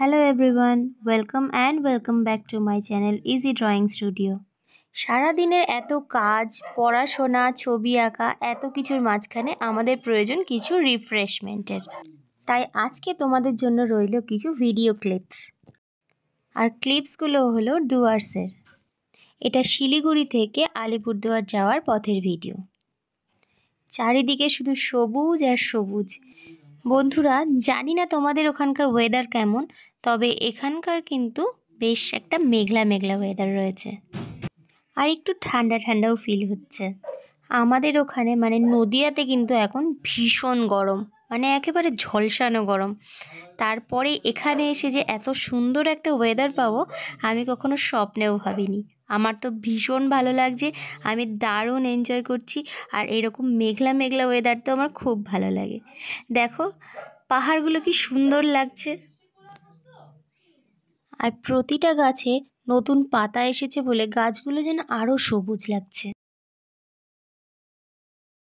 hello everyone welcome and welcome back to my channel easy drawing studio সারাদিনের এত কাজ পড়াশোনা ছবি আঁকা এত কিছুর মাঝখানে আমাদের প্রয়োজন কিছু রিফ্রেশমেন্টের তাই আজকে তোমাদের জন্য রইল কিছু ভিডিও ক্লিপস আর ক্লিপসগুলো হলো ডুয়ার্সের এটা শিলিগুড়ি থেকে আলিপুরদুয়ার যাওয়ার পথের ভিডিও চারিদিকে শুধু সবুজ আর সবুজ বন্ধুরা জানি না তোমাদের ওখানকার ওয়েদার কেমন তবে এখানকার কিন্তু বেশ একটা মেঘলা মেঘলা ওয়েদার রয়েছে আর একটু ঠান্ডা ঠান্ডাও ফিল হচ্ছে আমাদের ওখানে মানে নদিয়াতে কিন্তু এখন ভীষণ গরম মানে একেবারে ঝলসানো গরম তারপরে এখানে এসে যে এত সুন্দর একটা ওয়েদার পাবো আমি কখনো স্বপ্নেও ভাবিনি আমার তো ভীষণ ভালো লাগছে আমি দারুণ এনজয় করছি আর এরকম মেঘলা মেঘলা ওয়েদার তো আমার খুব ভালো লাগে দেখো পাহাড়গুলো কি সুন্দর লাগছে আর প্রতিটা গাছে নতুন পাতা এসেছে বলে গাছগুলো যেন আরও সবুজ লাগছে